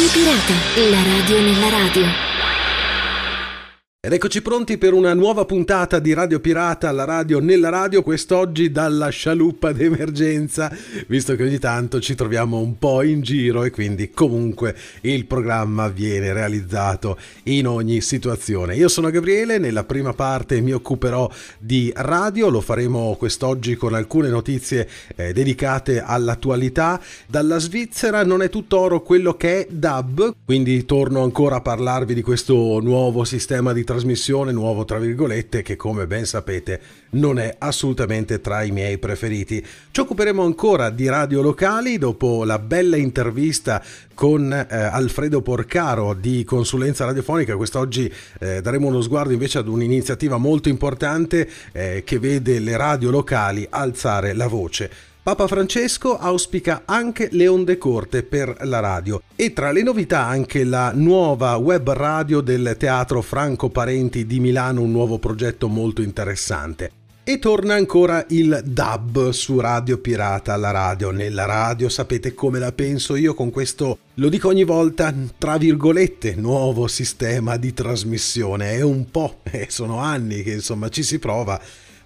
Radio Pirata, la radio nella radio. Ed eccoci pronti per una nuova puntata di Radio Pirata alla radio nella radio, quest'oggi dalla scialuppa d'emergenza, visto che ogni tanto ci troviamo un po' in giro e quindi comunque il programma viene realizzato in ogni situazione. Io sono Gabriele, nella prima parte mi occuperò di radio, lo faremo quest'oggi con alcune notizie eh, dedicate all'attualità. Dalla Svizzera non è tutt'oro quello che è DAB, quindi torno ancora a parlarvi di questo nuovo sistema di trasmissione nuovo tra virgolette che come ben sapete non è assolutamente tra i miei preferiti. Ci occuperemo ancora di radio locali dopo la bella intervista con eh, Alfredo Porcaro di consulenza radiofonica. Quest'oggi eh, daremo uno sguardo invece ad un'iniziativa molto importante eh, che vede le radio locali alzare la voce. Papa Francesco auspica anche le onde corte per la radio e tra le novità anche la nuova web radio del Teatro Franco Parenti di Milano, un nuovo progetto molto interessante. E torna ancora il dub su Radio Pirata, la radio. Nella radio sapete come la penso io con questo, lo dico ogni volta, tra virgolette, nuovo sistema di trasmissione. È un po', eh, sono anni che insomma ci si prova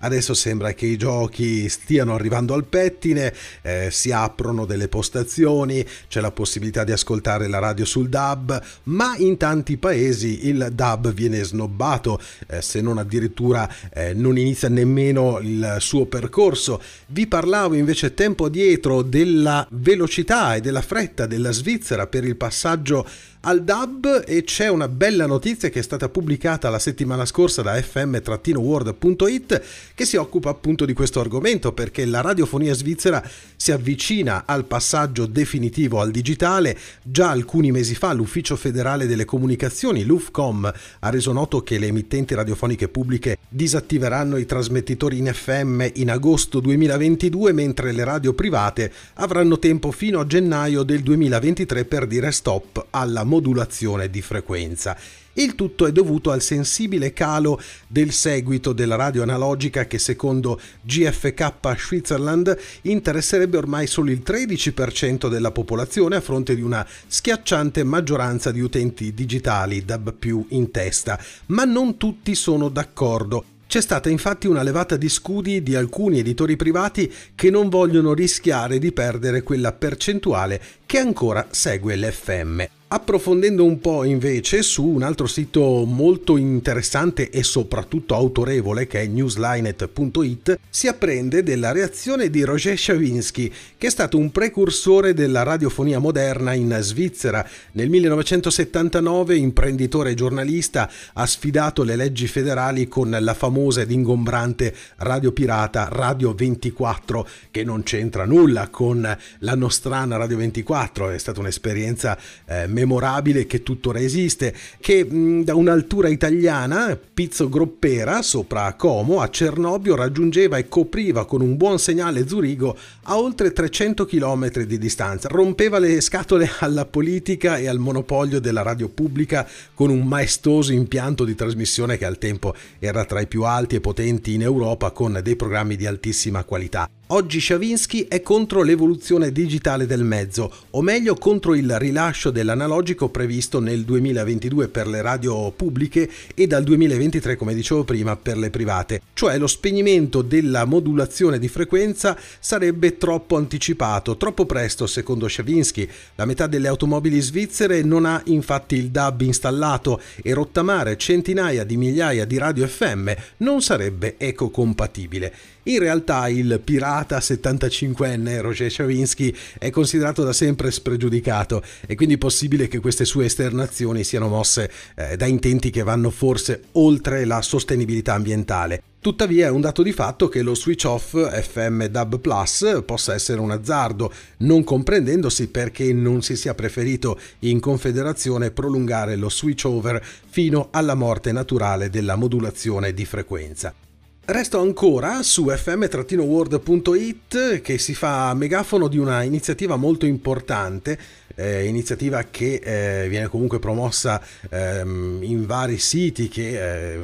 Adesso sembra che i giochi stiano arrivando al pettine, eh, si aprono delle postazioni, c'è la possibilità di ascoltare la radio sul DAB, ma in tanti paesi il DAB viene snobbato, eh, se non addirittura eh, non inizia nemmeno il suo percorso. Vi parlavo invece tempo addietro della velocità e della fretta della Svizzera per il passaggio al DAB e c'è una bella notizia che è stata pubblicata la settimana scorsa da fm-world.it che si occupa appunto di questo argomento perché la radiofonia svizzera si avvicina al passaggio definitivo al digitale. Già alcuni mesi fa l'Ufficio federale delle comunicazioni, l'UFCOM, ha reso noto che le emittenti radiofoniche pubbliche disattiveranno i trasmettitori in FM in agosto 2022 mentre le radio private avranno tempo fino a gennaio del 2023 per dire stop alla modernità modulazione di frequenza. Il tutto è dovuto al sensibile calo del seguito della radio analogica che secondo GFK Switzerland interesserebbe ormai solo il 13% della popolazione a fronte di una schiacciante maggioranza di utenti digitali DAB più in testa, ma non tutti sono d'accordo. C'è stata infatti una levata di scudi di alcuni editori privati che non vogliono rischiare di perdere quella percentuale che ancora segue l'FM approfondendo un po' invece su un altro sito molto interessante e soprattutto autorevole che è newslinet.it, si apprende della reazione di Roger Chavinsky, che è stato un precursore della radiofonia moderna in Svizzera. Nel 1979, imprenditore e giornalista, ha sfidato le leggi federali con la famosa ed ingombrante radio pirata Radio 24, che non c'entra nulla con la nostrana Radio 24, è stata un'esperienza eh, memorabile che tuttora esiste, che mh, da un'altura italiana, Pizzo Groppera, sopra Como, a Cernobbio, raggiungeva e copriva con un buon segnale Zurigo a oltre 300 km di distanza. Rompeva le scatole alla politica e al monopolio della radio pubblica con un maestoso impianto di trasmissione che al tempo era tra i più alti e potenti in Europa con dei programmi di altissima qualità. Oggi Shavinsky è contro l'evoluzione digitale del mezzo, o meglio contro il rilascio dell'analogico previsto nel 2022 per le radio pubbliche e dal 2023, come dicevo prima, per le private. Cioè lo spegnimento della modulazione di frequenza sarebbe troppo anticipato, troppo presto secondo Shavinsky. La metà delle automobili svizzere non ha infatti il DAB installato e rottamare centinaia di migliaia di radio FM non sarebbe ecocompatibile. In realtà il pirata 75enne Roger Chavinsky è considerato da sempre spregiudicato e quindi è possibile che queste sue esternazioni siano mosse eh, da intenti che vanno forse oltre la sostenibilità ambientale. Tuttavia è un dato di fatto che lo switch off FM Dub Plus possa essere un azzardo, non comprendendosi perché non si sia preferito in Confederazione prolungare lo switch over fino alla morte naturale della modulazione di frequenza. Resto ancora su fm-world.it che si fa megafono di una iniziativa molto importante, eh, iniziativa che eh, viene comunque promossa ehm, in vari siti che eh,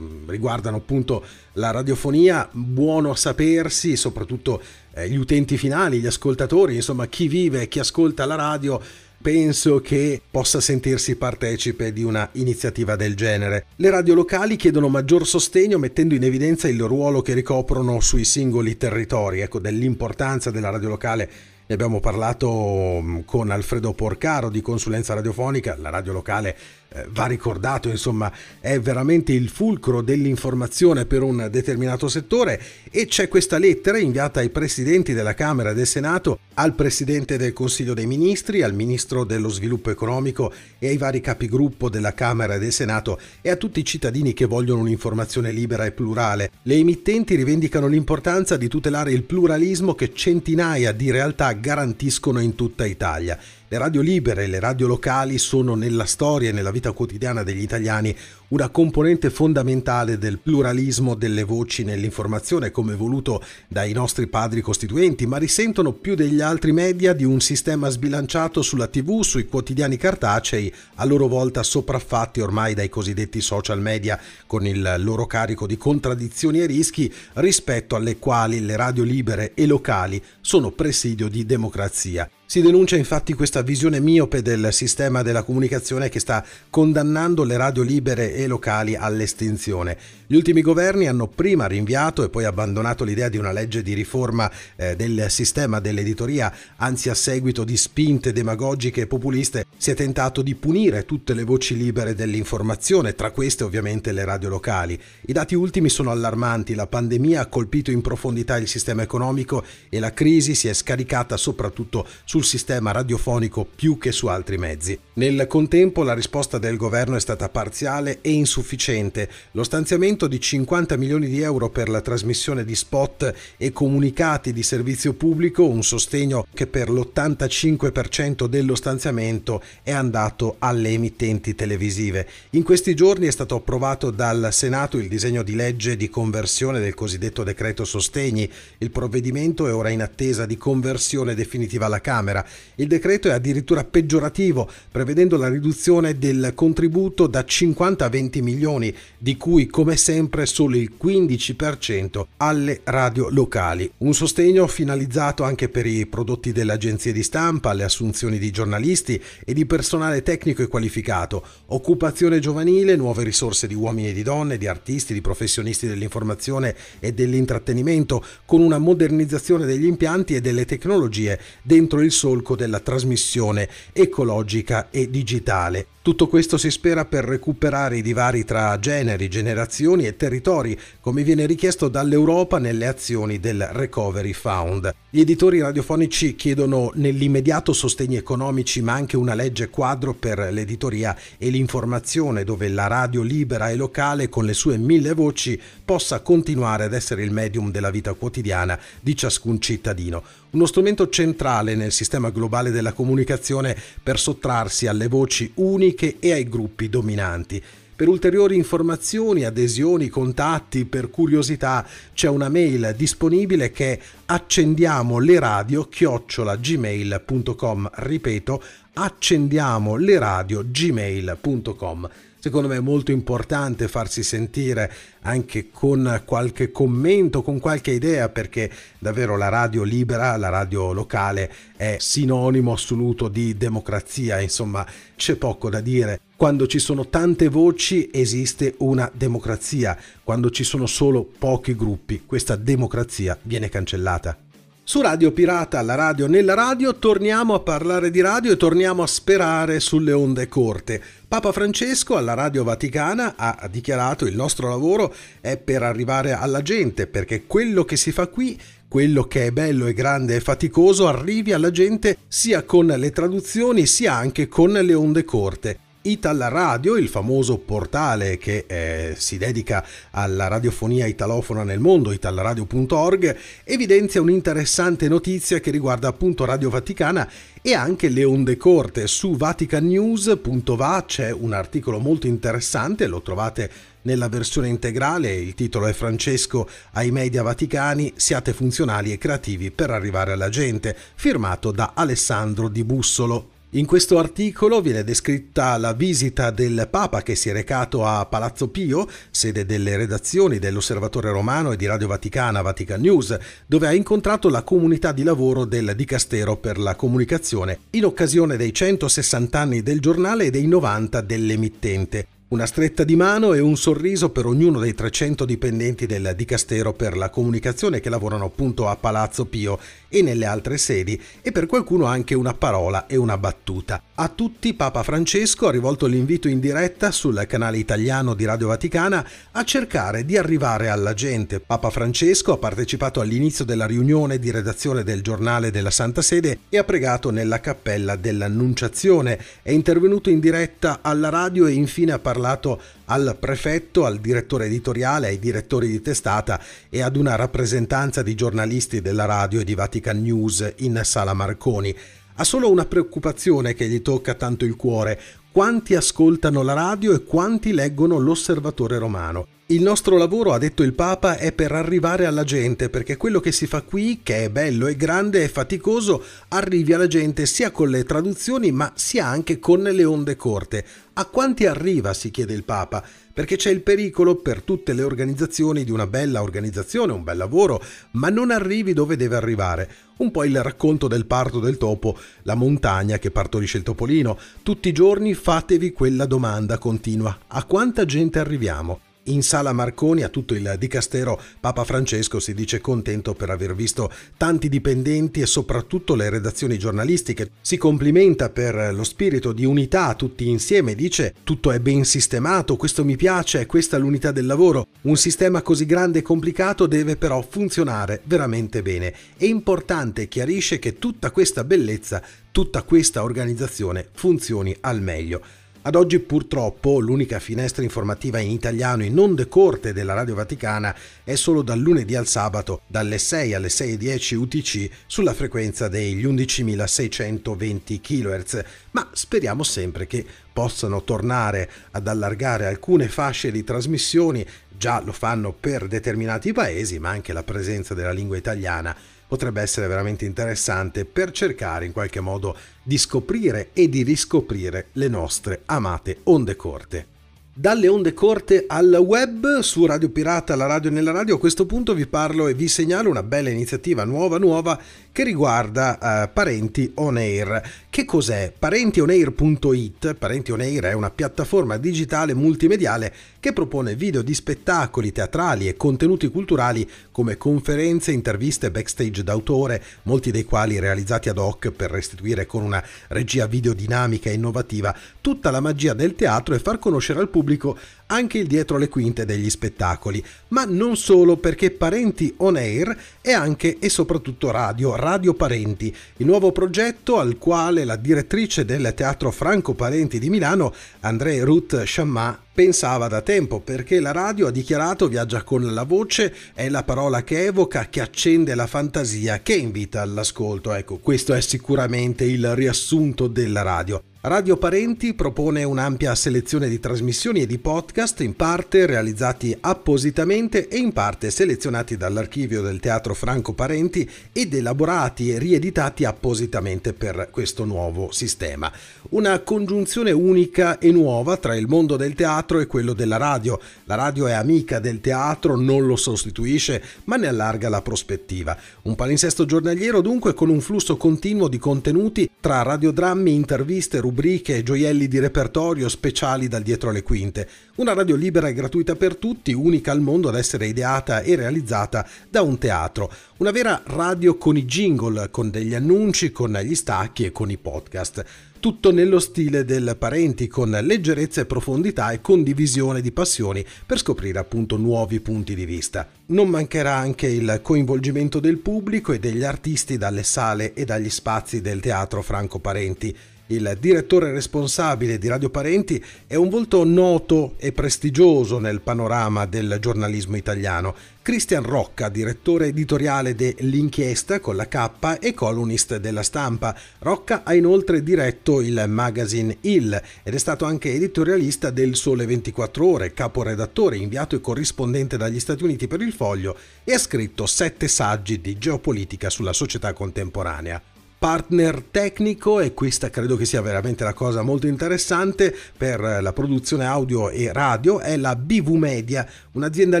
riguardano appunto la radiofonia, buono sapersi, soprattutto eh, gli utenti finali, gli ascoltatori, insomma chi vive e chi ascolta la radio penso che possa sentirsi partecipe di una iniziativa del genere. Le radio locali chiedono maggior sostegno mettendo in evidenza il ruolo che ricoprono sui singoli territori, ecco dell'importanza della radio locale ne abbiamo parlato mm, con Alfredo Porcaro di consulenza radiofonica, la radio locale eh, va ricordato, insomma, è veramente il fulcro dell'informazione per un determinato settore e c'è questa lettera inviata ai presidenti della Camera e del Senato, al presidente del Consiglio dei Ministri, al ministro dello Sviluppo Economico e ai vari capigruppo della Camera e del Senato e a tutti i cittadini che vogliono un'informazione libera e plurale. Le emittenti rivendicano l'importanza di tutelare il pluralismo che centinaia di realtà garantiscono in tutta Italia. Le radio libere, e le radio locali sono nella storia e nella vita quotidiana degli italiani una componente fondamentale del pluralismo delle voci nell'informazione come voluto dai nostri padri costituenti, ma risentono più degli altri media di un sistema sbilanciato sulla tv, sui quotidiani cartacei, a loro volta sopraffatti ormai dai cosiddetti social media, con il loro carico di contraddizioni e rischi rispetto alle quali le radio libere e locali sono presidio di democrazia. Si denuncia infatti questa visione miope del sistema della comunicazione che sta condannando le radio libere e locali all'estinzione. Gli ultimi governi hanno prima rinviato e poi abbandonato l'idea di una legge di riforma eh, del sistema dell'editoria, anzi a seguito di spinte demagogiche e populiste si è tentato di punire tutte le voci libere dell'informazione, tra queste ovviamente le radio locali. I dati ultimi sono allarmanti, la pandemia ha colpito in profondità il sistema economico e la crisi si è scaricata soprattutto sul sistema radiofonico più che su altri mezzi. Nel contempo la risposta del governo è stata parziale e insufficiente. Lo stanziamento stanziamento di 50 milioni di euro per la trasmissione di spot e comunicati di servizio pubblico, un sostegno che per l'85% dello stanziamento è andato alle emittenti televisive. In questi giorni è stato approvato dal Senato il disegno di legge di conversione del cosiddetto decreto sostegni. Il provvedimento è ora in attesa di conversione definitiva alla Camera. Il decreto è addirittura peggiorativo, prevedendo la riduzione del contributo da 50 a 20 milioni, di cui come sempre sempre solo il 15% alle radio locali. Un sostegno finalizzato anche per i prodotti delle agenzie di stampa, le assunzioni di giornalisti e di personale tecnico e qualificato, occupazione giovanile, nuove risorse di uomini e di donne, di artisti, di professionisti dell'informazione e dell'intrattenimento, con una modernizzazione degli impianti e delle tecnologie dentro il solco della trasmissione ecologica e digitale. Tutto questo si spera per recuperare i divari tra generi, generazioni e territori, come viene richiesto dall'Europa nelle azioni del Recovery Fund. Gli editori radiofonici chiedono nell'immediato sostegni economici, ma anche una legge quadro per l'editoria e l'informazione, dove la radio libera e locale, con le sue mille voci, possa continuare ad essere il medium della vita quotidiana di ciascun cittadino. Uno strumento centrale nel sistema globale della comunicazione per sottrarsi alle voci uniche economiche e ai gruppi dominanti. Per ulteriori informazioni, adesioni, contatti, per curiosità c'è una mail disponibile che è accendiamoleradio chiocciolagmail.com. Ripeto, accendiamoleradio gmail.com. Secondo me è molto importante farsi sentire anche con qualche commento, con qualche idea, perché davvero la radio libera, la radio locale è sinonimo assoluto di democrazia, insomma c'è poco da dire. Quando ci sono tante voci esiste una democrazia, quando ci sono solo pochi gruppi questa democrazia viene cancellata. Su Radio Pirata, la radio nella radio, torniamo a parlare di radio e torniamo a sperare sulle onde corte. Papa Francesco alla Radio Vaticana ha dichiarato il nostro lavoro è per arrivare alla gente, perché quello che si fa qui, quello che è bello e grande e faticoso, arrivi alla gente sia con le traduzioni sia anche con le onde corte. Ital Radio, il famoso portale che eh, si dedica alla radiofonia italofona nel mondo, italradio.org, evidenzia un'interessante notizia che riguarda appunto Radio Vaticana e anche le onde corte. Su vaticannews.va c'è un articolo molto interessante, lo trovate nella versione integrale, il titolo è Francesco ai media vaticani, siate funzionali e creativi per arrivare alla gente, firmato da Alessandro Di Bussolo. In questo articolo viene descritta la visita del Papa che si è recato a Palazzo Pio, sede delle redazioni dell'Osservatore Romano e di Radio Vaticana Vatican News, dove ha incontrato la comunità di lavoro del Dicastero per la Comunicazione in occasione dei 160 anni del giornale e dei 90 dell'emittente. Una stretta di mano e un sorriso per ognuno dei 300 dipendenti del Dicastero per la comunicazione che lavorano appunto a Palazzo Pio e nelle altre sedi e per qualcuno anche una parola e una battuta. A tutti Papa Francesco ha rivolto l'invito in diretta sul canale italiano di Radio Vaticana a cercare di arrivare alla gente. Papa Francesco ha partecipato all'inizio della riunione di redazione del giornale della Santa Sede e ha pregato nella cappella dell'Annunciazione. È intervenuto in diretta alla radio e infine ha parlato parlato al prefetto, al direttore editoriale, ai direttori di testata e ad una rappresentanza di giornalisti della radio e di Vatican News in Sala Marconi. Ha solo una preoccupazione che gli tocca tanto il cuore, quanti ascoltano la radio e quanti leggono l'osservatore romano. Il nostro lavoro, ha detto il Papa, è per arrivare alla gente, perché quello che si fa qui, che è bello e grande e faticoso, arrivi alla gente sia con le traduzioni ma sia anche con le onde corte. A quanti arriva? si chiede il Papa perché c'è il pericolo per tutte le organizzazioni di una bella organizzazione, un bel lavoro, ma non arrivi dove deve arrivare. Un po' il racconto del parto del topo, la montagna che partorisce il topolino. Tutti i giorni fatevi quella domanda continua. A quanta gente arriviamo? In sala Marconi a tutto il dicastero Papa Francesco si dice contento per aver visto tanti dipendenti e soprattutto le redazioni giornalistiche. Si complimenta per lo spirito di unità tutti insieme, dice tutto è ben sistemato, questo mi piace, è questa l'unità del lavoro. Un sistema così grande e complicato deve però funzionare veramente bene. È importante, chiarisce che tutta questa bellezza, tutta questa organizzazione funzioni al meglio. Ad oggi purtroppo l'unica finestra informativa in italiano in onde corte della Radio Vaticana è solo dal lunedì al sabato, dalle 6 alle 6.10 UTC sulla frequenza degli 11.620 kHz, ma speriamo sempre che possano tornare ad allargare alcune fasce di trasmissioni, già lo fanno per determinati paesi, ma anche la presenza della lingua italiana potrebbe essere veramente interessante per cercare in qualche modo di scoprire e di riscoprire le nostre amate onde corte. Dalle onde corte al web, su Radio Pirata, la radio nella radio, a questo punto vi parlo e vi segnalo una bella iniziativa nuova nuova che riguarda eh, Parenti On Air. Che cos'è? ParentiOnAir.it Parenti On Air è una piattaforma digitale multimediale che propone video di spettacoli teatrali e contenuti culturali come conferenze, interviste, backstage d'autore, molti dei quali realizzati ad hoc per restituire con una regia videodinamica e innovativa tutta la magia del teatro e far conoscere al pubblico anche il dietro le quinte degli spettacoli, ma non solo perché Parenti On Air è anche e soprattutto radio, Radio Parenti, il nuovo progetto al quale la direttrice del Teatro Franco Parenti di Milano, André Ruth Chammat, pensava da tempo perché la radio ha dichiarato viaggia con la voce, è la parola che evoca, che accende la fantasia, che invita all'ascolto. Ecco, questo è sicuramente il riassunto della radio. Radio Parenti propone un'ampia selezione di trasmissioni e di podcast, in parte realizzati appositamente e in parte selezionati dall'archivio del Teatro Franco Parenti ed elaborati e rieditati appositamente per questo nuovo sistema. Una congiunzione unica e nuova tra il mondo del teatro e quello della radio. La radio è amica del teatro, non lo sostituisce, ma ne allarga la prospettiva. Un palinsesto giornaliero dunque con un flusso continuo di contenuti tra radiodrammi, interviste, rubriche rubriche gioielli di repertorio speciali dal dietro le quinte. Una radio libera e gratuita per tutti, unica al mondo ad essere ideata e realizzata da un teatro. Una vera radio con i jingle, con degli annunci, con gli stacchi e con i podcast tutto nello stile del Parenti, con leggerezza e profondità e condivisione di passioni per scoprire appunto nuovi punti di vista. Non mancherà anche il coinvolgimento del pubblico e degli artisti dalle sale e dagli spazi del teatro Franco Parenti. Il direttore responsabile di Radio Parenti è un volto noto e prestigioso nel panorama del giornalismo italiano. Cristian Rocca, direttore editoriale dell'Inchiesta con la K e columnist della stampa. Rocca ha inoltre diretto il magazine Il ed è stato anche editorialista del Sole 24 Ore, caporedattore, inviato e corrispondente dagli Stati Uniti per il Foglio e ha scritto sette saggi di geopolitica sulla società contemporanea partner tecnico e questa credo che sia veramente la cosa molto interessante per la produzione audio e radio è la BV Media, un'azienda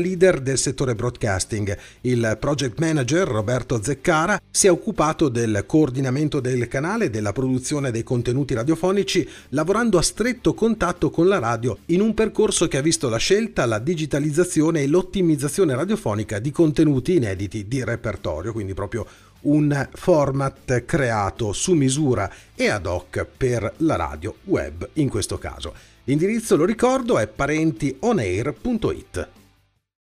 leader del settore broadcasting. Il project manager Roberto Zeccara si è occupato del coordinamento del canale e della produzione dei contenuti radiofonici lavorando a stretto contatto con la radio in un percorso che ha visto la scelta, la digitalizzazione e l'ottimizzazione radiofonica di contenuti inediti di repertorio, quindi proprio un format creato su misura e ad hoc per la radio web in questo caso. L'indirizzo, lo ricordo, è parentionair.it.